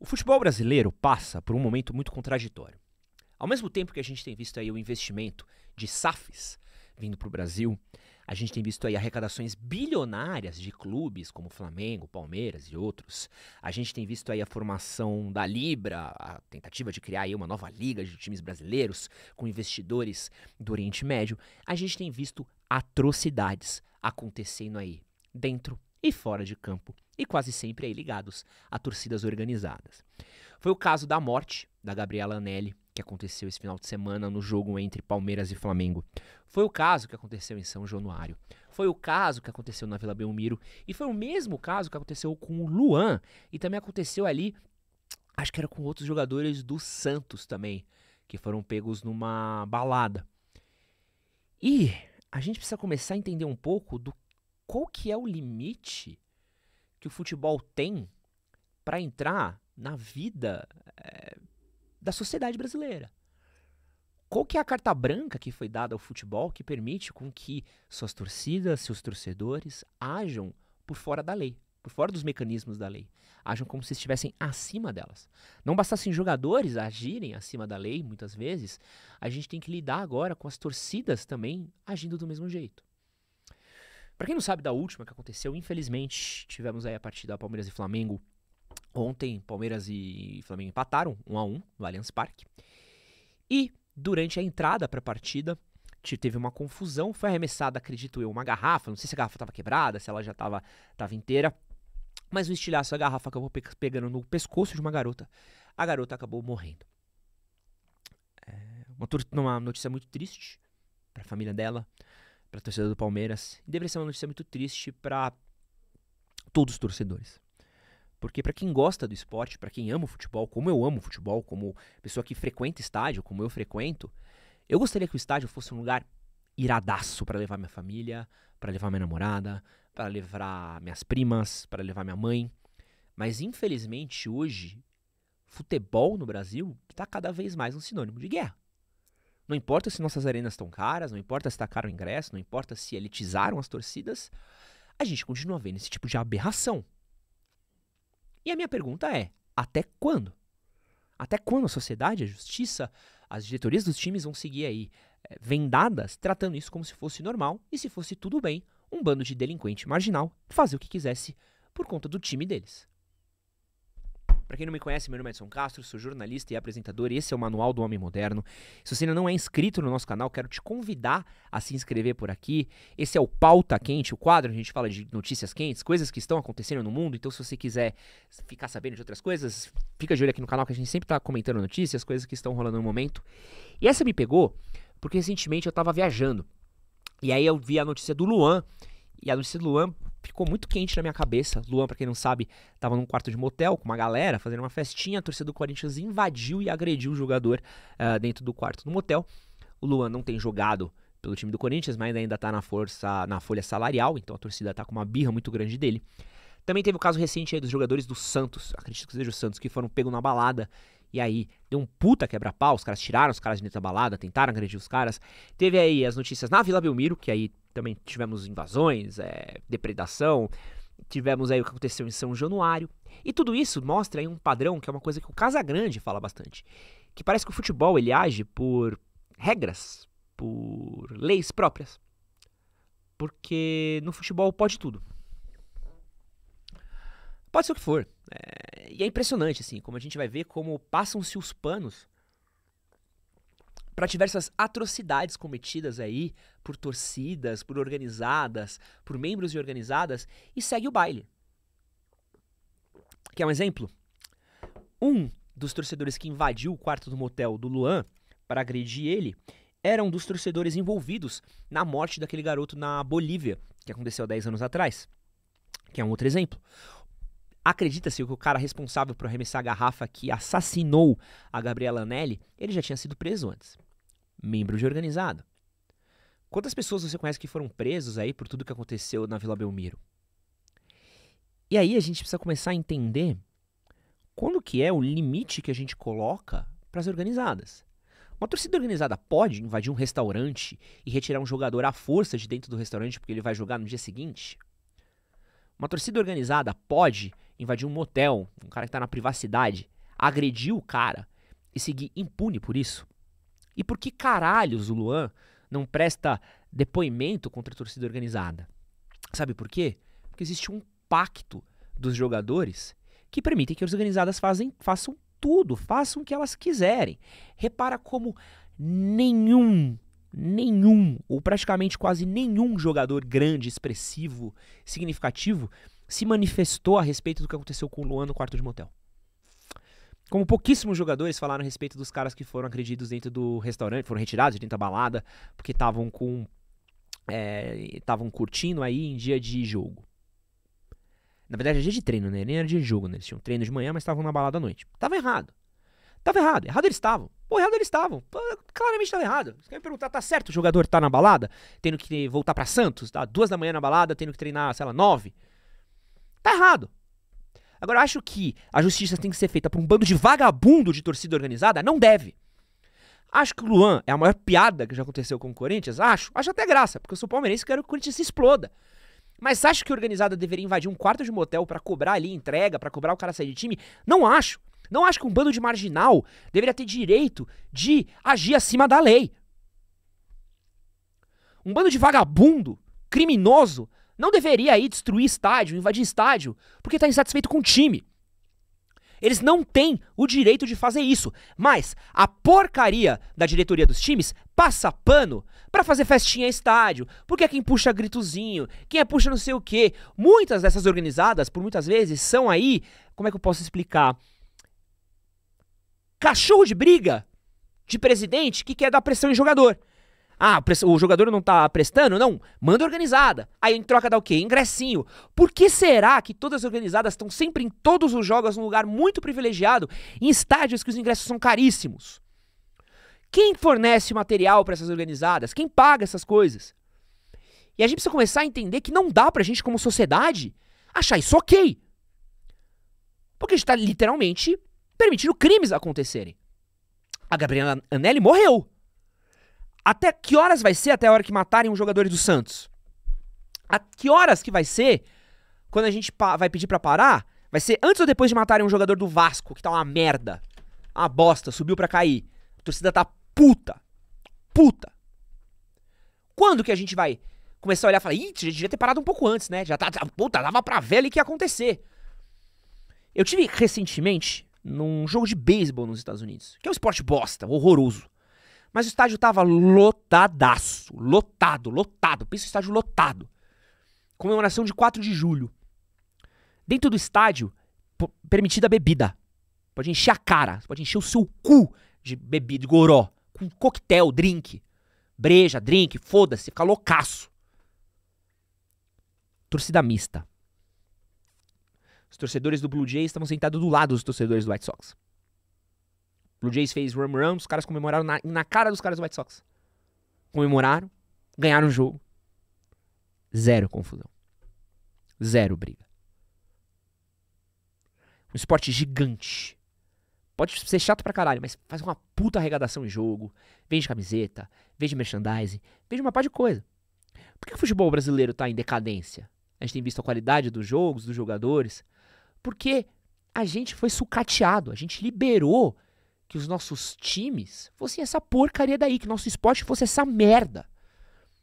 O futebol brasileiro passa por um momento muito contraditório. Ao mesmo tempo que a gente tem visto aí o investimento de SAFs vindo para o Brasil, a gente tem visto aí arrecadações bilionárias de clubes como Flamengo, Palmeiras e outros. A gente tem visto aí a formação da Libra, a tentativa de criar aí uma nova liga de times brasileiros com investidores do Oriente Médio. A gente tem visto atrocidades acontecendo aí dentro e fora de campo, e quase sempre aí ligados a torcidas organizadas. Foi o caso da morte da Gabriela Anelli, que aconteceu esse final de semana no jogo entre Palmeiras e Flamengo. Foi o caso que aconteceu em São Januário. Foi o caso que aconteceu na Vila Belmiro. E foi o mesmo caso que aconteceu com o Luan. E também aconteceu ali, acho que era com outros jogadores do Santos também, que foram pegos numa balada. E a gente precisa começar a entender um pouco do qual que é o limite que o futebol tem para entrar na vida é, da sociedade brasileira? Qual que é a carta branca que foi dada ao futebol que permite com que suas torcidas, seus torcedores ajam por fora da lei, por fora dos mecanismos da lei, ajam como se estivessem acima delas. Não bastassem jogadores agirem acima da lei muitas vezes, a gente tem que lidar agora com as torcidas também agindo do mesmo jeito. Para quem não sabe da última que aconteceu, infelizmente, tivemos aí a partida Palmeiras e Flamengo. Ontem, Palmeiras e Flamengo empataram 1 a 1 no Allianz Parque. E durante a entrada para a partida, teve uma confusão, foi arremessada, acredito eu, uma garrafa, não sei se a garrafa estava quebrada, se ela já estava tava inteira, mas o estilhaço da garrafa acabou pe pegando no pescoço de uma garota. A garota acabou morrendo. É uma, uma notícia muito triste para a família dela, para a torcida do Palmeiras. E deveria ser uma notícia muito triste para todos os torcedores. Porque para quem gosta do esporte, para quem ama o futebol, como eu amo o futebol, como pessoa que frequenta estádio, como eu frequento, eu gostaria que o estádio fosse um lugar iradaço para levar minha família, para levar minha namorada, para levar minhas primas, para levar minha mãe. Mas infelizmente hoje, futebol no Brasil está cada vez mais um sinônimo de guerra. Não importa se nossas arenas estão caras, não importa se está caro o ingresso, não importa se elitizaram as torcidas, a gente continua vendo esse tipo de aberração. E a minha pergunta é: até quando? Até quando a sociedade, a justiça, as diretorias dos times vão seguir aí eh, vendadas, tratando isso como se fosse normal e se fosse tudo bem, um bando de delinquente marginal fazer o que quisesse por conta do time deles? Para quem não me conhece, meu nome é Edson Castro, sou jornalista e apresentador. Esse é o Manual do Homem Moderno. Se você ainda não é inscrito no nosso canal, quero te convidar a se inscrever por aqui. Esse é o Pauta Quente, o quadro onde a gente fala de notícias quentes, coisas que estão acontecendo no mundo. Então, se você quiser ficar sabendo de outras coisas, fica de olho aqui no canal que a gente sempre está comentando notícias, coisas que estão rolando no momento. E essa me pegou porque recentemente eu estava viajando. E aí eu vi a notícia do Luan. E a notícia do Luan ficou muito quente na minha cabeça. Luan, para quem não sabe, tava num quarto de motel com uma galera, fazendo uma festinha. A torcida do Corinthians invadiu e agrediu o jogador uh, dentro do quarto do motel. O Luan não tem jogado pelo time do Corinthians, mas ainda está na força, na folha salarial, então a torcida está com uma birra muito grande dele. Também teve o caso recente aí dos jogadores do Santos, acredito que seja o Santos, que foram pego na balada e aí, deu um puta quebra-pau, os caras tiraram os caras de dentro da balada, tentaram agredir os caras. Teve aí as notícias na Vila Belmiro, que aí também tivemos invasões, é, depredação, tivemos aí o que aconteceu em São Januário. E tudo isso mostra aí um padrão que é uma coisa que o Casagrande fala bastante, que parece que o futebol ele age por regras, por leis próprias. Porque no futebol pode tudo. Pode ser o que for. É, e é impressionante, assim, como a gente vai ver como passam-se os panos para diversas atrocidades cometidas aí por torcidas, por organizadas, por membros de organizadas e segue o baile. Quer um exemplo? Um dos torcedores que invadiu o quarto do motel do Luan para agredir ele era um dos torcedores envolvidos na morte daquele garoto na Bolívia, que aconteceu há 10 anos atrás, que é um outro exemplo. Acredita-se que o cara responsável por arremessar a garrafa que assassinou a Gabriela Anelli, ele já tinha sido preso antes. Membro de organizado. Quantas pessoas você conhece que foram presos aí por tudo que aconteceu na Vila Belmiro? E aí a gente precisa começar a entender quando que é o limite que a gente coloca para as organizadas. Uma torcida organizada pode invadir um restaurante e retirar um jogador à força de dentro do restaurante porque ele vai jogar no dia seguinte? Uma torcida organizada pode invadiu um motel, um cara que tá na privacidade, agrediu o cara e seguir impune por isso? E por que caralhos o Luan não presta depoimento contra a torcida organizada? Sabe por quê? Porque existe um pacto dos jogadores que permite que as organizadas fazem, façam tudo, façam o que elas quiserem. Repara como nenhum, nenhum, ou praticamente quase nenhum jogador grande, expressivo, significativo se manifestou a respeito do que aconteceu com o Luan no quarto de motel. Como pouquíssimos jogadores falaram a respeito dos caras que foram agredidos dentro do restaurante, foram retirados de dentro da balada, porque estavam com. estavam é, curtindo aí em dia de jogo. Na verdade, é dia de treino, né? Nem era dia de jogo, né? Eles tinham treino de manhã, mas estavam na balada à noite. Tava errado. Tava errado. Errado eles estavam. Pô, errado eles estavam. Claramente estava errado. Você quer me perguntar, tá certo o jogador tá na balada, tendo que voltar para Santos, tá? Duas da manhã na balada, tendo que treinar, sei lá, nove. Tá errado. Agora, acho que a justiça tem que ser feita por um bando de vagabundo de torcida organizada? Não deve. Acho que o Luan é a maior piada que já aconteceu com o Corinthians? Acho. Acho até graça, porque eu sou palmeirense e quero que o Corinthians se exploda. Mas acho que a organizada deveria invadir um quarto de motel para cobrar ali entrega, para cobrar o cara sair de time? Não acho. Não acho que um bando de marginal deveria ter direito de agir acima da lei. Um bando de vagabundo, criminoso, não deveria aí destruir estádio, invadir estádio, porque está insatisfeito com o time. Eles não têm o direito de fazer isso. Mas a porcaria da diretoria dos times passa pano para fazer festinha em estádio, porque é quem puxa gritozinho, quem é puxa não sei o quê. Muitas dessas organizadas, por muitas vezes, são aí, como é que eu posso explicar? Cachorro de briga de presidente que quer dar pressão em jogador. Ah, o jogador não tá prestando? Não. Manda organizada. Aí em troca dá o quê? Ingressinho. Por que será que todas as organizadas estão sempre em todos os jogos num lugar muito privilegiado, em estádios que os ingressos são caríssimos? Quem fornece material para essas organizadas? Quem paga essas coisas? E a gente precisa começar a entender que não dá pra gente, como sociedade, achar isso ok. Porque a gente tá literalmente permitindo crimes acontecerem. A Gabriela Anelli morreu. Até que horas vai ser até a hora que matarem um jogador do Santos? A que horas que vai ser quando a gente vai pedir para parar? Vai ser antes ou depois de matarem um jogador do Vasco, que tá uma merda? Uma bosta, subiu para cair. A torcida tá puta. Puta. Quando que a gente vai começar a olhar e falar, ih, a gente devia ter parado um pouco antes, né? Já tá, tá puta, dava pra ver ali que ia acontecer. Eu tive recentemente num jogo de beisebol nos Estados Unidos, que é um esporte bosta, horroroso. Mas o estádio tava lotadaço, lotado, lotado. Pensa o estádio lotado. Comemoração de 4 de julho. Dentro do estádio, permitida bebida. Pode encher a cara, pode encher o seu cu de bebida, de goró. Com coquetel, drink. Breja, drink, foda-se, fica loucaço. Torcida mista. Os torcedores do Blue Jays estavam sentados do lado dos torcedores do White Sox. Blue Jays fez rum rum, os caras comemoraram na, na cara dos caras do White Sox. Comemoraram, ganharam o jogo. Zero confusão. Zero briga. Um esporte gigante. Pode ser chato pra caralho, mas faz uma puta arregadação em jogo. Vende camiseta, vende merchandising, vende uma par de coisa. Por que o futebol brasileiro tá em decadência? A gente tem visto a qualidade dos jogos, dos jogadores. Porque a gente foi sucateado, a gente liberou que os nossos times fossem essa porcaria daí, que nosso esporte fosse essa merda.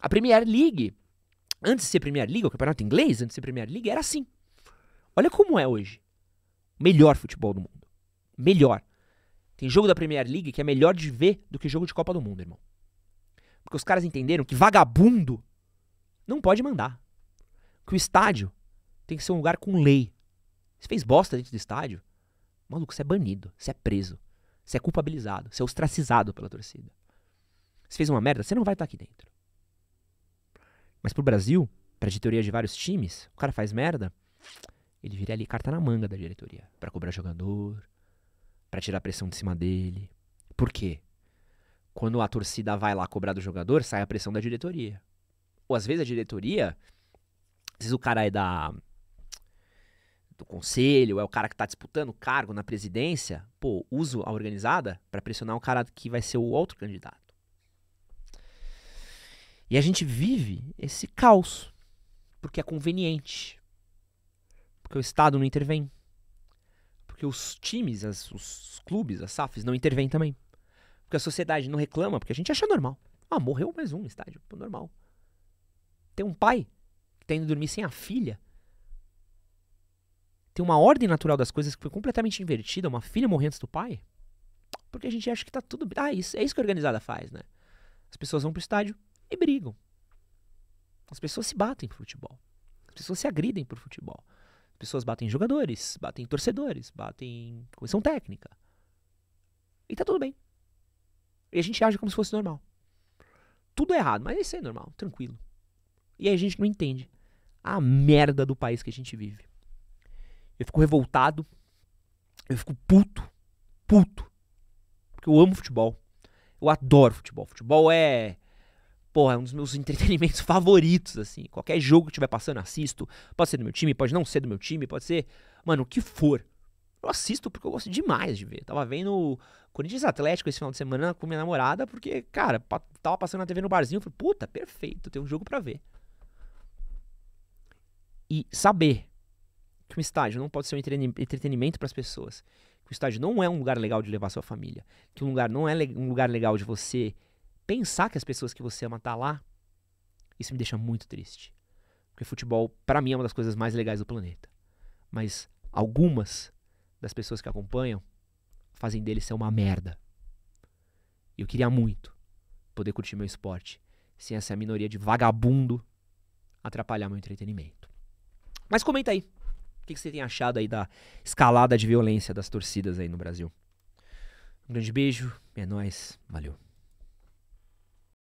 A Premier League, antes de ser Premier League, o campeonato inglês, antes de ser Premier League, era assim. Olha como é hoje. Melhor futebol do mundo. Melhor. Tem jogo da Premier League que é melhor de ver do que jogo de Copa do Mundo, irmão. Porque os caras entenderam que vagabundo não pode mandar. Que o estádio tem que ser um lugar com lei. Você fez bosta dentro do estádio, maluco, você é banido, você é preso. Você é culpabilizado, você é ostracizado pela torcida. Se fez uma merda, você não vai estar aqui dentro. Mas pro Brasil, pra diretoria de vários times, o cara faz merda, ele vira ali carta na manga da diretoria. para cobrar jogador, para tirar a pressão de cima dele. Por quê? Quando a torcida vai lá cobrar do jogador, sai a pressão da diretoria. Ou às vezes a diretoria. Às vezes o cara é da do conselho, é o cara que está disputando cargo na presidência, pô, uso a organizada para pressionar o cara que vai ser o outro candidato. E a gente vive esse caos porque é conveniente, porque o Estado não intervém, porque os times, as, os clubes, as SAFs não intervêm também, porque a sociedade não reclama, porque a gente acha normal. Ah, morreu mais um estádio, normal. Tem um pai que está indo dormir sem a filha tem uma ordem natural das coisas que foi completamente invertida, uma filha morrendo antes do pai? Porque a gente acha que tá tudo. Ah, isso, é isso que a organizada faz, né? As pessoas vão pro estádio e brigam. As pessoas se batem pro futebol. As pessoas se agridem pro futebol. As pessoas batem jogadores, batem torcedores, batem comissão técnica. E tá tudo bem. E a gente age como se fosse normal. Tudo é errado, mas isso é normal, tranquilo. E aí a gente não entende a merda do país que a gente vive. Eu fico revoltado. Eu fico puto. Puto. Porque eu amo futebol. Eu adoro futebol. Futebol é. Porra, é um dos meus entretenimentos favoritos, assim. Qualquer jogo que estiver passando, assisto. Pode ser do meu time, pode não ser do meu time, pode ser. Mano, o que for. Eu assisto porque eu gosto demais de ver. Tava vendo Corinthians Atlético esse final de semana com minha namorada, porque, cara, tava passando na TV no barzinho. Eu falei, puta, perfeito, tem um jogo para ver. E saber que um estádio não pode ser um entretenimento para as pessoas, que o estádio não é um lugar legal de levar sua família, que um lugar não é um lugar legal de você pensar que as pessoas que você ama tá lá, isso me deixa muito triste. Porque futebol, para mim, é uma das coisas mais legais do planeta. Mas algumas das pessoas que acompanham fazem dele ser uma merda. E eu queria muito poder curtir meu esporte sem essa minoria de vagabundo atrapalhar meu entretenimento. Mas comenta aí que, que você tem achado aí da escalada de violência das torcidas aí no Brasil? Um grande beijo, é nóis, valeu.